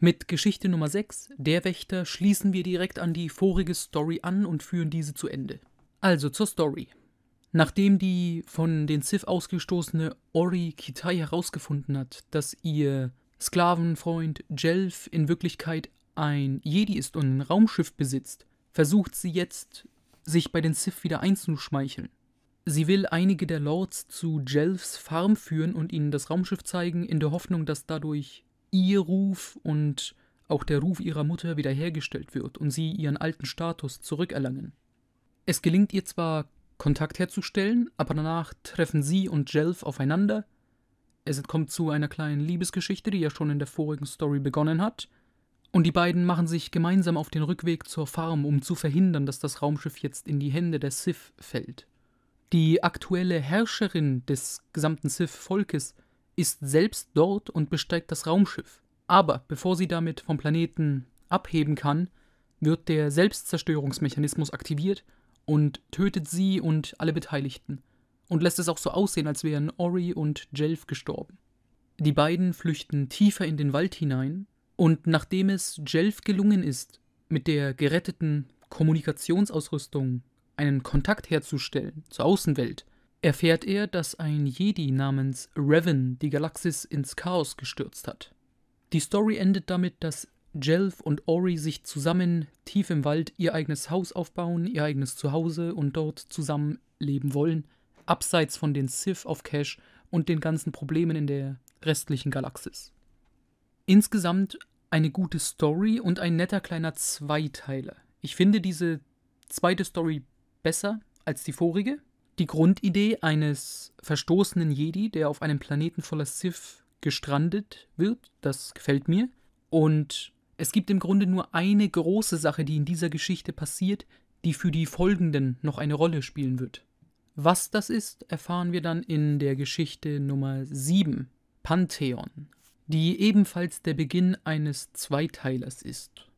Mit Geschichte Nummer 6, Der Wächter, schließen wir direkt an die vorige Story an und führen diese zu Ende. Also zur Story. Nachdem die von den Sith ausgestoßene Ori Kitai herausgefunden hat, dass ihr Sklavenfreund Jelf in Wirklichkeit ein Jedi ist und ein Raumschiff besitzt, versucht sie jetzt, sich bei den Sith wieder einzuschmeicheln. Sie will einige der Lords zu Jelfs Farm führen und ihnen das Raumschiff zeigen, in der Hoffnung, dass dadurch ihr Ruf und auch der Ruf ihrer Mutter wiederhergestellt wird und sie ihren alten Status zurückerlangen. Es gelingt ihr zwar, Kontakt herzustellen, aber danach treffen sie und Jelf aufeinander. Es kommt zu einer kleinen Liebesgeschichte, die ja schon in der vorigen Story begonnen hat. Und die beiden machen sich gemeinsam auf den Rückweg zur Farm, um zu verhindern, dass das Raumschiff jetzt in die Hände der Sith fällt. Die aktuelle Herrscherin des gesamten Sith-Volkes ist selbst dort und besteigt das Raumschiff. Aber bevor sie damit vom Planeten abheben kann, wird der Selbstzerstörungsmechanismus aktiviert und tötet sie und alle Beteiligten. Und lässt es auch so aussehen, als wären Ori und Jelf gestorben. Die beiden flüchten tiefer in den Wald hinein, und nachdem es Jelf gelungen ist, mit der geretteten Kommunikationsausrüstung einen Kontakt herzustellen zur Außenwelt, erfährt er, dass ein Jedi namens Revan die Galaxis ins Chaos gestürzt hat. Die Story endet damit, dass Jelf und Ori sich zusammen tief im Wald ihr eigenes Haus aufbauen, ihr eigenes Zuhause und dort zusammen leben wollen, abseits von den Sith auf Cash und den ganzen Problemen in der restlichen Galaxis. Insgesamt eine gute Story und ein netter kleiner Zweiteiler. Ich finde diese zweite Story besser als die vorige, die Grundidee eines verstoßenen Jedi, der auf einem Planeten voller Sith gestrandet wird. Das gefällt mir. Und es gibt im Grunde nur eine große Sache, die in dieser Geschichte passiert, die für die folgenden noch eine Rolle spielen wird. Was das ist, erfahren wir dann in der Geschichte Nummer 7, Pantheon, die ebenfalls der Beginn eines Zweiteilers ist.